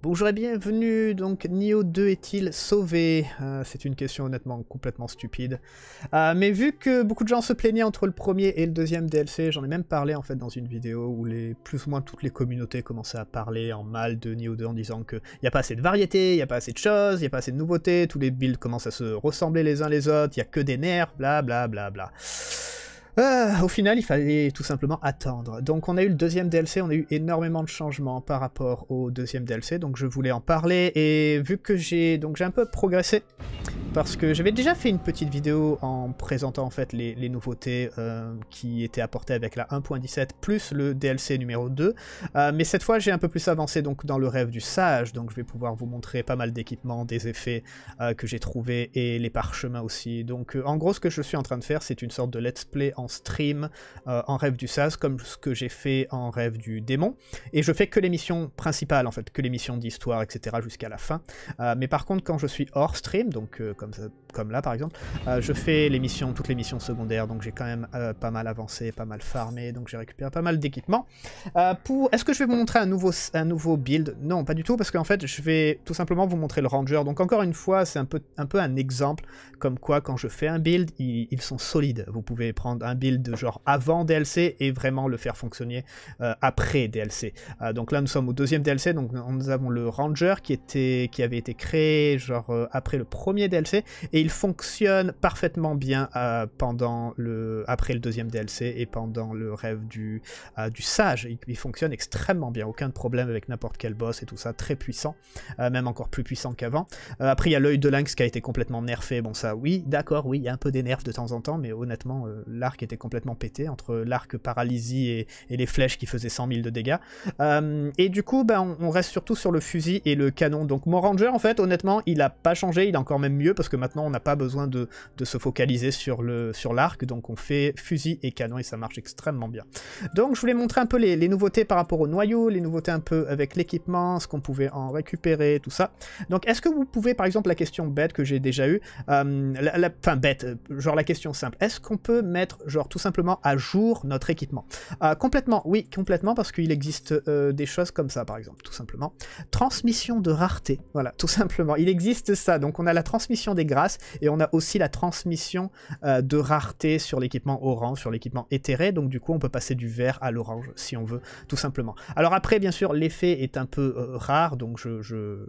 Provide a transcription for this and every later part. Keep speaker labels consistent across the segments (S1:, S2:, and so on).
S1: Bonjour et bienvenue, donc Nio 2 est-il sauvé euh, C'est une question honnêtement complètement stupide. Euh, mais vu que beaucoup de gens se plaignaient entre le premier et le deuxième DLC, j'en ai même parlé en fait dans une vidéo où les, plus ou moins toutes les communautés commençaient à parler en mal de Nio 2 en disant qu'il n'y a pas assez de variété, il n'y a pas assez de choses, il n'y a pas assez de nouveautés, tous les builds commencent à se ressembler les uns les autres, il n'y a que des nerfs, bla bla bla bla. Ah, au final, il fallait tout simplement attendre. Donc on a eu le deuxième DLC, on a eu énormément de changements par rapport au deuxième DLC, donc je voulais en parler, et vu que j'ai donc j'ai un peu progressé, parce que j'avais déjà fait une petite vidéo en présentant en fait les, nouveautés euh, qui étaient apportées avec la 1.17 plus le DLC numéro 2, euh, mais cette fois j'ai un peu plus avancé donc dans le rêve du sage, donc je vais pouvoir vous montrer pas mal d'équipements, des effets euh, que j'ai trouvés, et les parchemins aussi. Donc en gros ce que je suis en train de faire c'est une sorte de let's play stream, euh, en rêve du SAS, comme ce que j'ai fait en rêve du démon. Et je fais que les missions principales, en fait, que les missions d'histoire, etc., jusqu'à la fin. Euh, mais par contre, quand je suis hors stream, donc euh, comme ça comme là par exemple, euh, je fais les missions, toutes les missions secondaires, donc j'ai quand même euh, pas mal avancé, pas mal farmé, donc j'ai récupéré pas mal d'équipements. Euh, pour... Est-ce que je vais vous montrer un nouveau, un nouveau build Non, pas du tout, parce qu'en fait je vais tout simplement vous montrer le Ranger. Donc encore une fois, c'est un peu, un exemple comme quoi quand je fais un build, ils, sont solides. Vous pouvez prendre un build de genre avant DLC et vraiment le faire fonctionner après DLC. donc là nous sommes au deuxième DLC, donc nous avons le Ranger qui, était, qui avait été créé genre après le premier DLC il fonctionne parfaitement bien euh, pendant le, après le deuxième DLC et pendant le rêve du, euh, du sage. Il, fonctionne extrêmement bien, aucun problème avec n'importe quel boss et tout ça, très puissant, euh, même encore plus puissant qu'avant. après, il y a l'œil de lynx qui a été complètement nerfé. Bon, ça, oui, d'accord, oui, il y a un peu des nerfs de temps en temps, mais honnêtement, l'arc était complètement pété entre l'arc paralysie et, les flèches qui faisaient 100 000 de dégâts. et du coup, ben, on, reste surtout sur le fusil et le canon. Donc, mon ranger, en fait, honnêtement, il a pas changé, il est encore même mieux parce que maintenant on n'a pas besoin de, se focaliser sur le sur l'arc, donc on fait fusil et canon et ça marche extrêmement bien. Donc je voulais montrer un peu les, nouveautés par rapport au noyau, les nouveautés un peu avec l'équipement, ce qu'on pouvait en récupérer, tout ça. Donc est-ce que vous pouvez, par exemple, la question bête que j'ai déjà eue, euh, enfin bête, euh, genre la question simple, est-ce qu'on peut mettre genre tout simplement à jour notre équipement euh, Complètement, oui, complètement, parce qu'il existe des choses comme ça, par exemple, tout simplement. Transmission de rareté, voilà, tout simplement. Il existe ça, donc on a la transmission des grâces, et on a aussi la transmission euh, de rareté sur l'équipement orange, sur l'équipement éthéré. Donc du coup, on peut passer du vert à l'orange si on veut, tout simplement. Alors après, bien sûr, l'effet est un peu euh, rare, donc je je,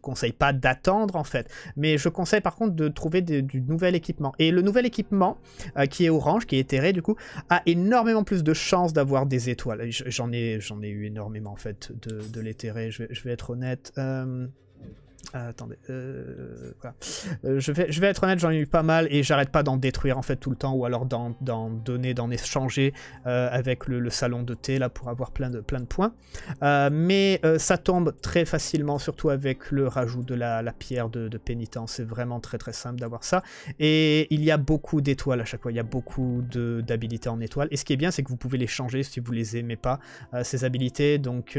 S1: conseille pas d'attendre en fait. Mais je conseille par contre de trouver du nouvel équipement. Et le nouvel équipement, euh, qui est orange, qui est éthéré du coup, a énormément plus de chances d'avoir des étoiles. J'en ai, ai eu énormément en fait de, de l'éthéré, je je vais, être honnête. Euh, attendez, euh, voilà. Euh, je, vais, je vais être honnête, j'en ai eu pas mal et j'arrête pas d'en détruire en fait tout le temps ou alors d'en donner, d'en échanger avec le, salon de thé là pour avoir plein de, plein de points. mais ça tombe très facilement, surtout avec le rajout de la, pierre de, pénitence. C'est vraiment très très simple d'avoir ça. Et il y a beaucoup d'étoiles à chaque fois, il y a beaucoup d'habilités en étoiles. Et ce qui est bien, c'est que vous pouvez les changer si vous les aimez pas, ces habilités. Donc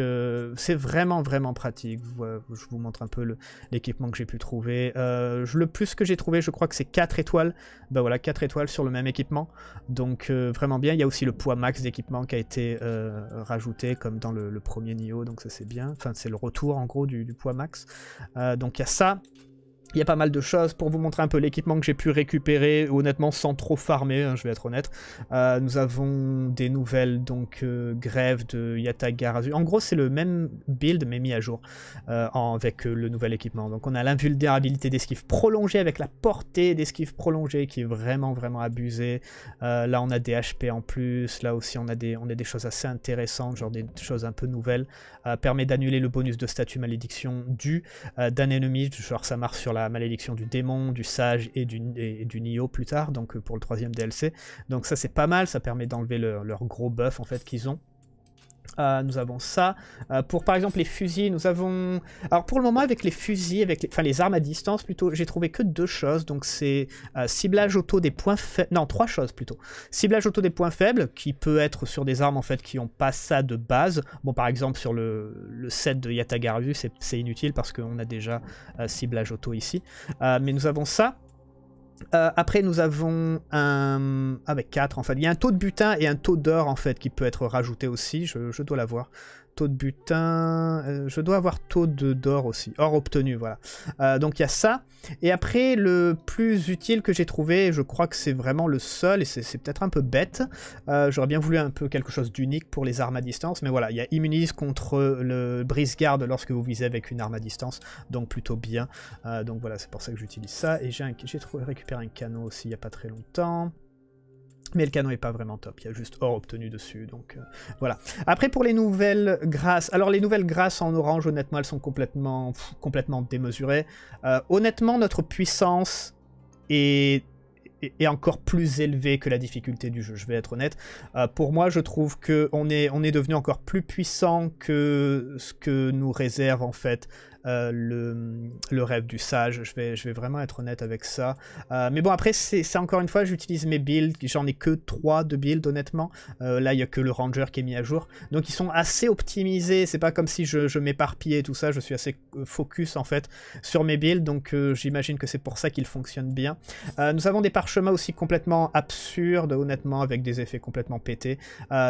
S1: c'est vraiment vraiment pratique. je vous montre un peu le l'équipement que j'ai pu trouver. Euh, le plus que j'ai trouvé, je crois que c'est 4 étoiles. Bah ben voilà, 4 étoiles sur le même équipement. Donc euh, vraiment bien. Il y a aussi le poids max d'équipement qui a été euh, rajouté, comme dans le, premier niveau donc ça c'est bien. Enfin, c'est le retour en gros du, du poids max. donc il y a ça. Il y a pas mal de choses pour vous montrer un peu l'équipement que j'ai pu récupérer, honnêtement sans trop farmer, hein, je vais être honnête. Euh, nous avons des nouvelles donc euh, grève de Yatagarazu. En gros c'est le même build mais mis à jour euh, avec le nouvel équipement. Donc on a l'invulnérabilité d'esquive prolongée avec la portée d'esquive prolongée qui est vraiment vraiment abusée. là on a des HP en plus, là aussi on a des, on a des choses assez intéressantes, genre des choses un peu nouvelles. permet d'annuler le bonus de statut malédiction dû d'un ennemi, genre ça marche sur la malédiction du démon, du sage et du, et, plus tard, donc euh, pour le troisième DLC. Donc ça c'est pas mal, ça permet d'enlever leur gros buff en fait qu'ils ont. Euh, nous avons ça. Euh, pour par exemple les fusils, nous avons... Alors pour le moment avec les fusils, avec enfin les armes à distance plutôt, j'ai trouvé que deux choses. Donc c'est euh, ciblage auto des points faibles... Non, trois choses plutôt. Ciblage auto des points faibles, qui peut être sur des armes en fait qui n'ont pas ça de base. Bon par exemple sur le, le set de Yatagaru, c'est inutile parce qu'on a déjà ciblage auto ici. mais nous avons ça. Euh, après, nous avons un... avec ah, 4 en fait. Il y a un taux de butin et un taux d'or en fait qui peut être rajouté aussi. Je, je dois l'avoir taux de butin. Euh, je dois avoir taux d'or aussi. Or obtenu, voilà. Euh, donc il y a ça. Et après, le plus utile que j'ai trouvé, je crois que c'est vraiment le seul, et c'est peut-être un peu bête. Euh, j'aurais bien voulu un peu quelque chose d'unique pour les armes à distance, mais voilà, il y a immunise contre le brise-garde lorsque vous visez avec une arme à distance, donc plutôt bien. donc voilà, c'est pour ça que j'utilise ça. Et j'ai récupéré un canon aussi il n'y a pas très longtemps. Mais le canon est pas vraiment top, il y a juste or obtenu dessus, donc euh, voilà. Après pour les nouvelles grâces, alors les nouvelles grâces en orange, honnêtement, elles sont complètement, complètement démesurées. Euh, honnêtement, notre puissance est, encore plus élevée que la difficulté du jeu, je vais être honnête. Euh, pour moi, je trouve qu'on est, on est devenu encore plus puissant que ce que nous réserve en fait euh, le, rêve du sage. Je vais, je vais vraiment être honnête avec ça. Euh, mais bon, après, c'est encore une fois, j'utilise mes builds. J'en ai que 3 de builds, honnêtement. Euh, là, il n'y a que le ranger qui est mis à jour. Donc, ils sont assez optimisés. C'est pas comme si je, m'éparpillais et tout ça. Je suis assez focus, en fait, sur mes builds. Donc, j'imagine que c'est pour ça qu'ils fonctionnent bien. nous avons des parchemins aussi complètement absurdes, honnêtement, avec des effets complètement pétés.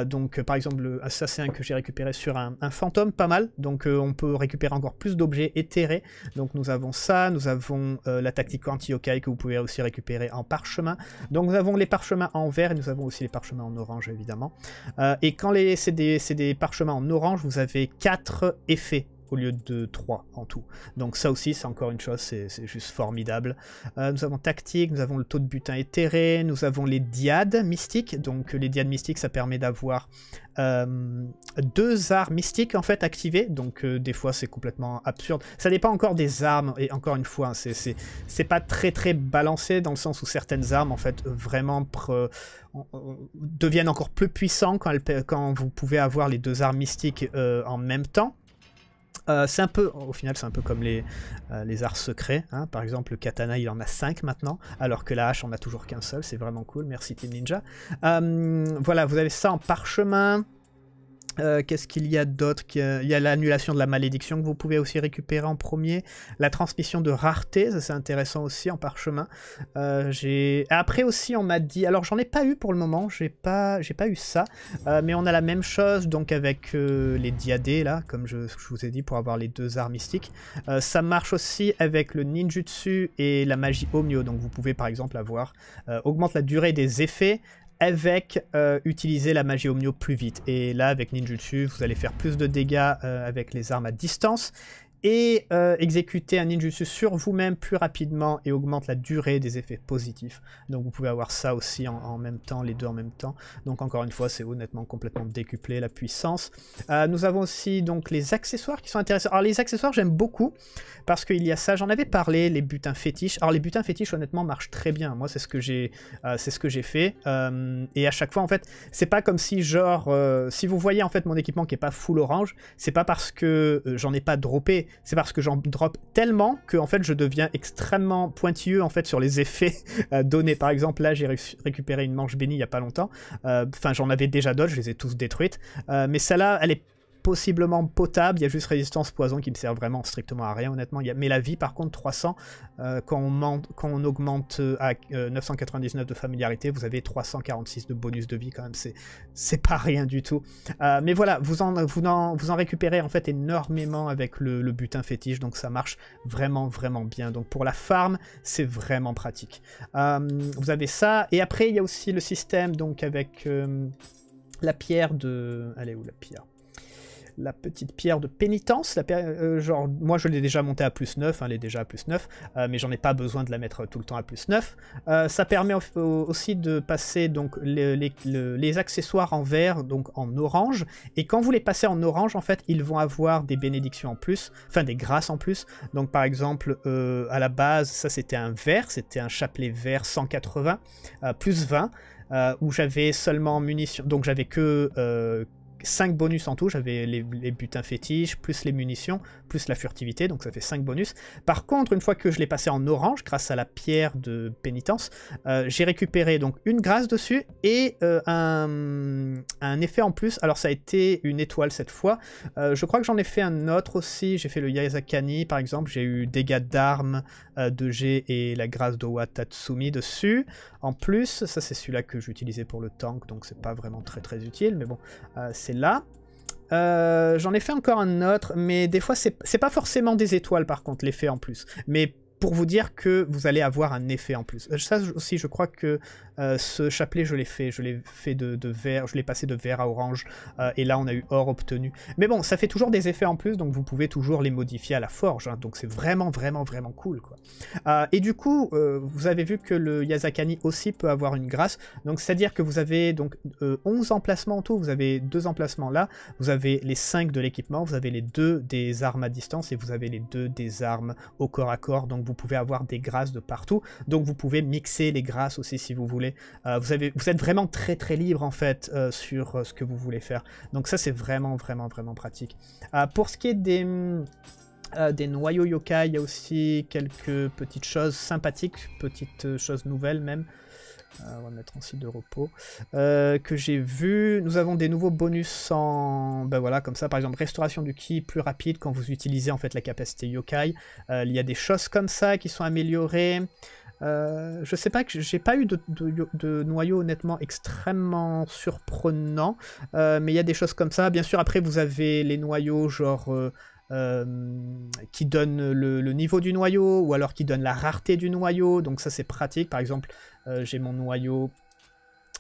S1: donc, par exemple, ça, c'est un que j'ai récupéré sur un, fantôme, pas mal. Donc, on peut récupérer encore plus d'objets éthéré. Donc nous avons ça, nous avons euh, la tactique anti-yokai que vous pouvez aussi récupérer en parchemin. Donc nous avons les parchemins en vert et nous avons aussi les parchemins en orange évidemment. Euh, et quand c'est des, des, parchemins en orange, vous avez quatre effets au lieu de 3 en tout. Donc ça aussi, c'est encore une chose, c'est juste formidable. Euh, nous avons tactique, nous avons le taux de butin éthéré, nous avons les diades mystiques. Donc les diades mystiques, ça permet d'avoir euh, deux arts mystiques en fait activés. Donc euh, des fois, c'est complètement absurde. Ça dépend encore des armes, et encore une fois, hein, c'est pas très très balancé dans le sens où certaines armes, en fait, vraiment deviennent encore plus puissantes quand, quand vous pouvez avoir les deux arts mystiques en même temps. Euh, c'est un peu, au final, c'est un peu comme les, euh, arts secrets. Hein. Par exemple, le katana, il en a 5 maintenant, alors que la hache, on a toujours qu'un seul. C'est vraiment cool. Merci Team Ninja. Euh, voilà, vous avez ça en parchemin. Euh, qu'est-ce qu'il y a d'autre Il y a l'annulation de la malédiction que vous pouvez aussi récupérer en premier. La transmission de rareté, ça c'est intéressant aussi en parchemin. Euh, après aussi on m'a dit, alors j'en ai pas eu pour le moment, j'ai pas, pas eu ça. Euh, mais on a la même chose donc avec les diadés là, comme je, vous ai dit, pour avoir les deux arts mystiques. ça marche aussi avec le ninjutsu et la magie omnio. Donc vous pouvez par exemple avoir, augmente la durée des effets, avec euh, utiliser la magie Omnio plus vite. Et là, avec Ninjutsu, vous allez faire plus de dégâts euh, avec les armes à distance et euh, exécuter un injustice sur vous-même plus rapidement et augmente la durée des effets positifs. Donc vous pouvez avoir ça aussi en, même temps, les deux en même temps. Donc encore une fois, c'est honnêtement complètement décuplé la puissance. Euh, nous avons aussi donc les accessoires qui sont intéressants. Alors les accessoires, j'aime beaucoup parce qu'il y a ça, j'en avais parlé, les butins fétiches. Alors les butins fétiches, honnêtement, marchent très bien. Moi, c'est ce que j'ai euh, ce que j'ai fait. et à chaque fois, en fait, c'est pas comme si genre, si vous voyez en fait mon équipement qui est pas full orange, c'est pas parce que j'en ai pas droppé, c'est parce que j'en drop tellement que fait je deviens extrêmement pointilleux en fait sur les effets euh, donnés. Par exemple, là j'ai récupéré une manche bénie il y a pas longtemps. Euh, enfin, j'en avais déjà d'autres, je les ai tous détruites. Euh, mais celle-là, elle est possiblement potable. Il y a juste résistance poison qui me sert vraiment strictement à rien, honnêtement. Il y a... Mais la vie, par contre, 300, euh, quand, on quand, on augmente euh, à 999 euh, de familiarité, vous avez 346 de bonus de vie quand même. C'est pas rien du tout. mais voilà, vous en, vous, vous en récupérez en fait énormément avec le, butin fétiche, donc ça marche vraiment, vraiment bien. Donc pour la farm, c'est vraiment pratique. vous avez ça, et après, il y a aussi le système donc avec la pierre de... Allez, où la pierre la petite pierre de pénitence. La euh, genre, moi je l'ai déjà montée à plus 9, hein, elle est déjà à plus 9, euh, mais j'en ai pas besoin de la mettre tout le temps à plus 9. Euh, ça permet aussi de passer donc les, accessoires en vert, donc en orange, et quand vous les passez en orange, en fait, ils vont avoir des bénédictions en plus, enfin des grâces en plus. Donc par exemple, à la base, ça c'était un vert, c'était un chapelet vert 180, plus 20. où j'avais seulement munitions, donc j'avais que, 5 bonus en tout. J'avais les, butins fétiches, plus les munitions, plus la furtivité, donc ça fait 5 bonus. Par contre, une fois que je l'ai passé en orange, grâce à la pierre de pénitence, euh, j'ai récupéré donc une grâce dessus et euh, un, effet en plus. Alors ça a été une étoile cette fois. Euh, je crois que j'en ai fait un autre aussi. J'ai fait le Yaizakani par exemple. J'ai eu dégâts d'armes de G et la grâce de Tatsumi dessus. En plus, ça c'est celui-là que j'utilisais pour le tank, donc c'est pas vraiment très très utile, mais bon, c'est là. Euh, j'en ai fait encore un autre, mais des fois, c'est pas forcément des étoiles, par contre, l'effet en plus. Mais pour vous dire que vous allez avoir un effet en plus. Euh, ça aussi, je crois que euh, ce chapelet, je l'ai fait, je l'ai fait de, vert, je l'ai passé de vert à orange, euh, et là on a eu or obtenu. Mais bon, ça fait toujours des effets en plus, donc vous pouvez toujours les modifier à la forge, hein, donc c'est vraiment, vraiment, vraiment cool, quoi. Euh, et du coup, vous avez vu que le Yazakani aussi peut avoir une grâce, donc c'est-à-dire que vous avez donc 11 emplacements en tout, vous avez deux emplacements là, vous avez les cinq de l'équipement, vous avez les deux des armes à distance, et vous avez les deux des armes au corps à corps, donc vous pouvez avoir des grâces de partout, donc vous pouvez mixer les grâces aussi si vous voulez, euh, vous, êtes vraiment très très libre en fait euh, sur euh, ce que vous voulez faire. Donc ça c'est vraiment vraiment vraiment pratique. pour ce qui est des... noyaux yokai, il y a aussi quelques petites choses sympathiques, petites choses nouvelles même. on va mettre en site de repos. que j'ai vu, nous avons des nouveaux bonus en... Ben voilà, comme ça, par exemple, restauration du ki plus rapide quand vous utilisez en fait la capacité yokai. il y a des choses comme ça qui sont améliorées. Euh, je sais pas que j'ai pas eu de, de, noyau honnêtement extrêmement surprenant, euh, mais il y a des choses comme ça. Bien sûr, après vous avez les noyaux genre euh, qui donnent le, le, niveau du noyau ou alors qui donnent la rareté du noyau, donc ça c'est pratique. Par exemple, j'ai mon noyau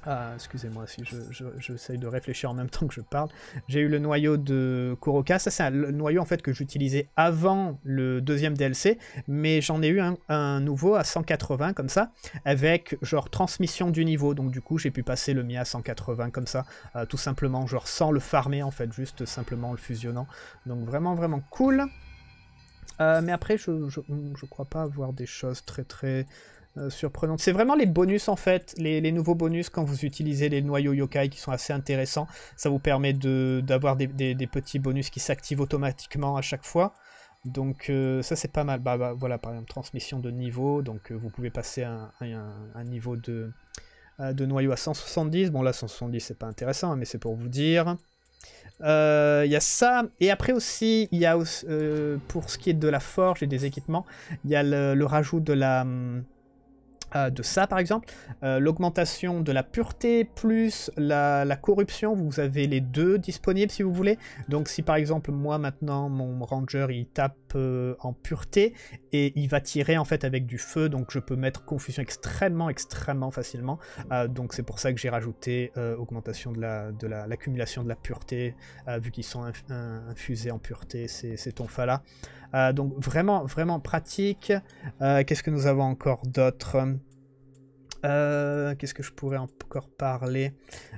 S1: ah, excusez-moi si j'essaye je, de réfléchir en même temps que je parle. J'ai eu le noyau de Kuroka. Ça, c'est un noyau en fait que j'utilisais avant le deuxième DLC, mais j'en ai eu un, nouveau à 180 comme ça, avec genre transmission du niveau. Donc du coup, j'ai pu passer le mien à 180 comme ça, euh, tout simplement, genre sans le farmer en fait, juste simplement en le fusionnant. Donc vraiment, vraiment cool. Euh, mais après, je, je, je crois pas avoir des choses très très euh, surprenante. C'est vraiment les bonus en fait, les, nouveaux bonus quand vous utilisez les noyaux yokai qui sont assez intéressants. Ça vous permet d'avoir des, petits bonus qui s'activent automatiquement à chaque fois. Donc euh, ça c'est pas mal. Bah, bah, voilà par exemple transmission de niveau, donc euh, vous pouvez passer un, un, niveau de, de noyau à 170. Bon là 170 c'est pas intéressant mais c'est pour vous dire. Il y a ça, et après aussi, il y a pour ce qui est de la forge et des équipements, il y a le, rajout de la, hum, euh, de ça par exemple, euh, l'augmentation de la pureté plus la, corruption, vous avez les deux disponibles si vous voulez. Donc si par exemple moi maintenant mon ranger il tape euh, en pureté et il va tirer en fait avec du feu, donc je peux mettre confusion extrêmement extrêmement facilement. donc c'est pour ça que j'ai rajouté augmentation de la de l'accumulation de la pureté vu qu'ils sont infusés en pureté ces tonfas là. donc vraiment vraiment pratique. Qu'est-ce que nous avons encore d'autre euh, qu'est-ce que je pourrais encore parler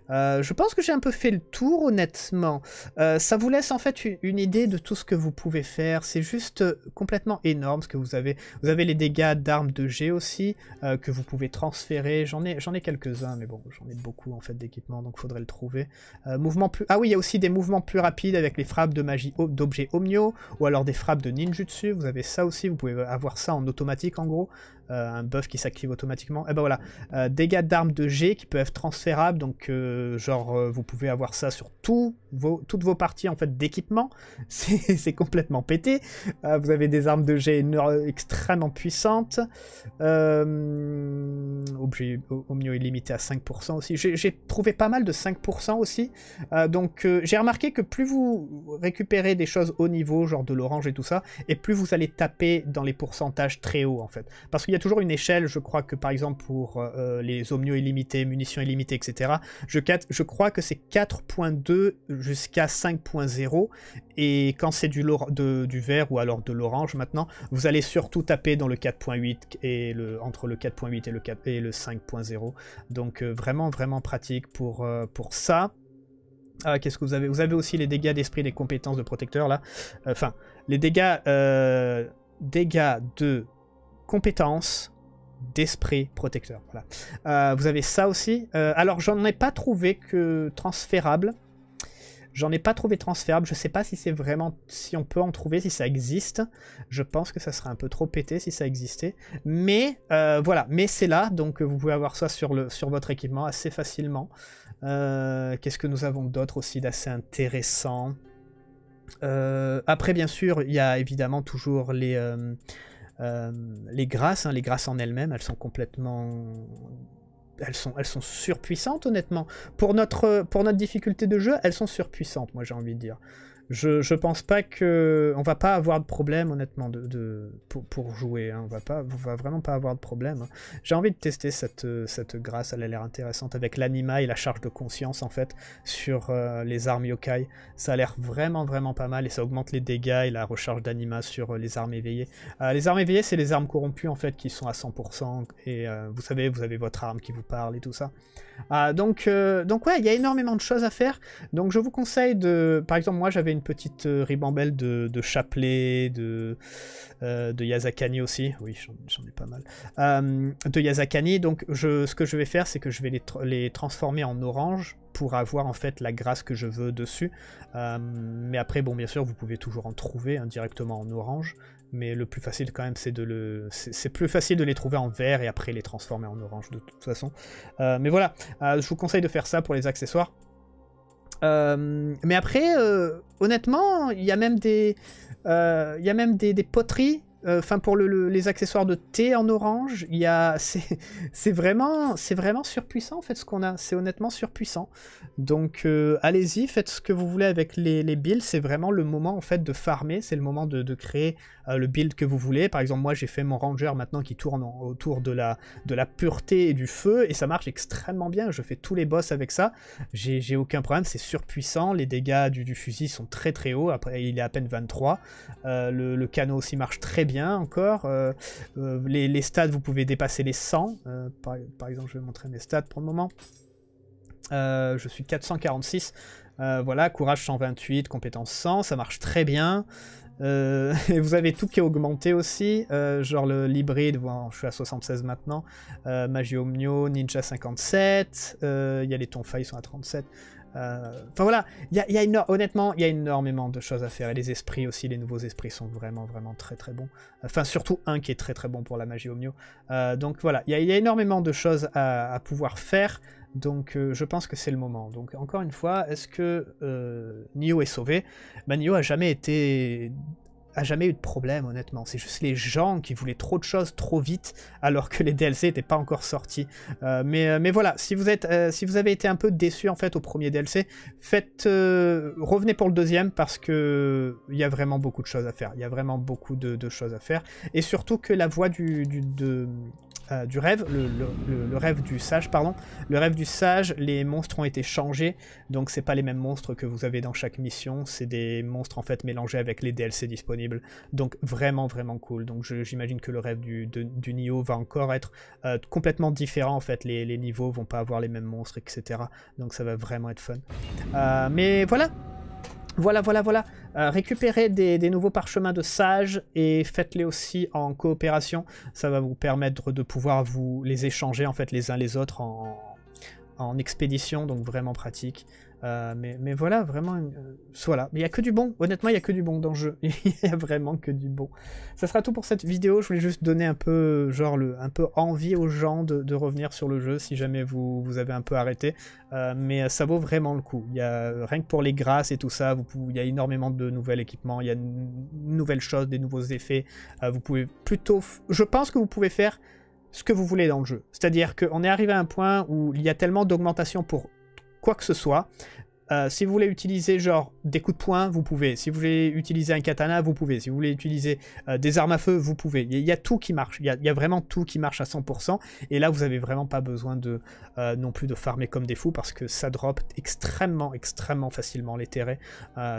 S1: euh, Je pense que j'ai un peu fait le tour, honnêtement. Euh, ça vous laisse en fait une, idée de tout ce que vous pouvez faire. C'est juste complètement énorme ce que vous avez. Vous avez les dégâts d'armes de G aussi que vous pouvez transférer. J'en ai, ai quelques-uns, mais bon, j'en ai beaucoup en fait d'équipements, donc faudrait le trouver. mouvement plus. Ah oui, il y a aussi des mouvements plus rapides avec les frappes de magie d'objets Omnio ou alors des frappes de ninjutsu. Vous avez ça aussi. Vous pouvez avoir ça en automatique en gros. un buff qui s'active automatiquement. Et eh ben voilà, euh, dégâts d'armes de G qui peuvent être transférables, donc euh, genre euh, vous pouvez avoir ça sur tout toutes vos parties en fait d'équipement. C'est complètement pété. Euh, vous avez des armes de jet extrêmement puissantes. Euh, oh, oh, Omnio est illimité à 5% aussi. J'ai trouvé pas mal de 5% aussi. Euh, donc euh, j'ai remarqué que plus vous récupérez des choses au niveau, genre de l'orange et tout ça, et plus vous allez taper dans les pourcentages très hauts en fait. Parce qu'il y a toujours une échelle, je crois que par exemple pour les Omnio illimités, munitions illimitées, etc. Je, je crois que c'est 4.2 jusqu'à 5.0. Et quand c'est du, du vert ou alors de l'orange maintenant, vous allez surtout taper dans le 4.8 et le, entre le 4.8 et le, 4, et le 5.0. Donc euh, vraiment, vraiment pratique pour, euh, pour ça. Ah, qu'est-ce que vous avez Vous avez aussi les dégâts d'esprit des compétences de protecteur là. Enfin, les dégâts, euh, dégâts de compétences d'esprit protecteur. Voilà. vous avez ça aussi. alors, j'en ai pas trouvé que transférable. J'en ai pas trouvé transférable, je sais pas si c'est vraiment, si on peut en trouver, si ça existe. Je pense que ça serait un peu trop pété si ça existait. Mais euh, voilà, mais c'est là, donc vous pouvez avoir ça sur, le, sur votre équipement assez facilement. Euh, qu'est-ce que nous avons d'autre aussi d'assez intéressant euh, Après, bien sûr, il y a évidemment toujours les... les grâces, hein, les grâces en elles-mêmes, elles sont complètement elles sont, elles sont surpuissantes, honnêtement. Pour notre, pour notre difficulté de jeu, elles sont surpuissantes, moi j'ai envie de dire. Je, pense pas que. On va pas avoir de problème, honnêtement, pour, jouer. Hein. On, va pas, on va vraiment pas avoir de problème. J'ai envie de tester cette, grâce, elle a l'air intéressante, avec l'anima et la charge de conscience, en fait, sur euh, les armes yokai. Ça a l'air vraiment, vraiment pas mal et ça augmente les dégâts et la recharge d'anima sur euh, les armes éveillées. Euh, les armes éveillées, c'est les armes corrompues, en fait, qui sont à 100% et vous savez, vous avez votre arme qui vous parle et tout ça. Ah, donc, euh, donc ouais, il y a énormément de choses à faire. Donc je vous conseille de... Par exemple, moi j'avais une petite euh, ribambelle de, Chapelet, euh, de, Yazakani aussi. Oui, j'en ai pas mal. de Yazakani. Donc ce que je vais faire, c'est que je vais les, transformer en orange pour avoir en fait la grâce que je veux dessus. mais après, bon, bien sûr, vous pouvez toujours en trouver hein, directement en orange mais le plus facile quand même c'est de le c'est plus facile de les trouver en vert et après les transformer en orange de toute façon euh, mais voilà euh, je vous conseille de faire ça pour les accessoires euh, mais après honnêtement il y a même des il y a même des, poteries euh, enfin, pour les accessoires de thé en orange, il y a, c'est vraiment, c'est vraiment surpuissant en fait ce qu'on a. C'est honnêtement surpuissant. Donc, euh, allez-y, faites ce que vous voulez avec les, builds. C'est vraiment le moment en fait de farmer. C'est le moment de, créer euh, le build que vous voulez. Par exemple, moi, j'ai fait mon ranger maintenant qui tourne autour de la, de la pureté et du feu, et ça marche extrêmement bien. Je fais tous les boss avec ça. J'ai aucun problème. C'est surpuissant. Les dégâts du, fusil sont très très hauts. Après, il est à peine 23. le, le canot aussi marche très bien encore. Euh, euh, les, stats, vous pouvez dépasser les 100. Euh, par, exemple, je vais montrer mes stats pour le moment. je suis 446. voilà, courage 128, compétence 100, ça marche très bien. et vous avez tout qui est augmenté aussi, genre le l'hybride, bon, je suis à 76 maintenant, euh, Magie Omnio, Ninja 57, il y a les Tonfa, ils sont à 37. Euh, enfin voilà, y a honnêtement, il y a énormément de choses à faire. Et les esprits aussi, les nouveaux esprits sont vraiment, vraiment très très bons. Enfin, surtout un qui est très très bon pour la magie Omnio. Euh, donc voilà, il y, a énormément de choses à, pouvoir faire. Donc euh, je pense que c'est le moment. Donc encore une fois, est-ce que euh, Nio est sauvé Manio ben, Nio a jamais été jamais eu de problème, honnêtement. C'est juste les gens qui voulaient trop de choses trop vite, alors que les DLC n'étaient pas encore sortis. Euh, mais, euh, mais voilà, si vous, êtes, euh, si vous avez été un peu déçu en fait au premier DLC, faites, revenez pour le deuxième parce que il y a vraiment beaucoup de choses à faire. Il y a vraiment beaucoup de, choses à faire. Et surtout que la voix du, du de, euh, du rêve, le, rêve du sage, pardon. Le rêve du sage, les monstres ont été changés, donc c'est pas les mêmes monstres que vous avez dans chaque mission, c'est des monstres en fait mélangés avec les DLC disponibles. Donc vraiment vraiment cool. Donc j'imagine que le rêve du, du Nioh va encore être euh, complètement différent en fait. Les, niveaux vont pas avoir les mêmes monstres, etc. Donc ça va vraiment être fun. Euh, mais voilà, voilà, voilà, voilà. Euh, récupérez des, nouveaux parchemins de sages et faites-les aussi en coopération. Ça va vous permettre de pouvoir vous les échanger en fait les uns les autres en expédition, donc vraiment pratique. Euh, mais, voilà, vraiment, voilà. Euh, il n'y a que du bon. Honnêtement, il n'y a que du bon dans le jeu. Il n'y a vraiment que du bon. Ça sera tout pour cette vidéo. Je voulais juste donner un peu, genre, le, un peu envie aux gens de, revenir sur le jeu si jamais vous, vous avez un peu arrêté. Euh, mais ça vaut vraiment le coup. Il y a, rien que pour les grâces et tout ça, vous il y a énormément de nouveaux équipements, il y a de nouvelles choses, des nouveaux effets. vous pouvez plutôt. Je pense que vous pouvez faire ce que vous voulez dans le jeu. C'est-à-dire qu'on est arrivé à un point où il y a tellement d'augmentation pour quoi que ce soit. Euh, si vous voulez utiliser genre des coups de poing, vous pouvez. Si vous voulez utiliser un katana, vous pouvez. Si vous voulez utiliser euh, des armes à feu, vous pouvez. Il y, a tout qui marche. Il y, a vraiment tout qui marche à 100%. Et là, vous n'avez vraiment pas besoin de euh, non plus de farmer comme des fous parce que ça drop extrêmement, extrêmement facilement les terres.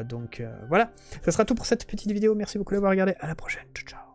S1: donc voilà. Ça sera tout pour cette petite vidéo. Merci beaucoup d'avoir regardé. À la prochaine. ciao.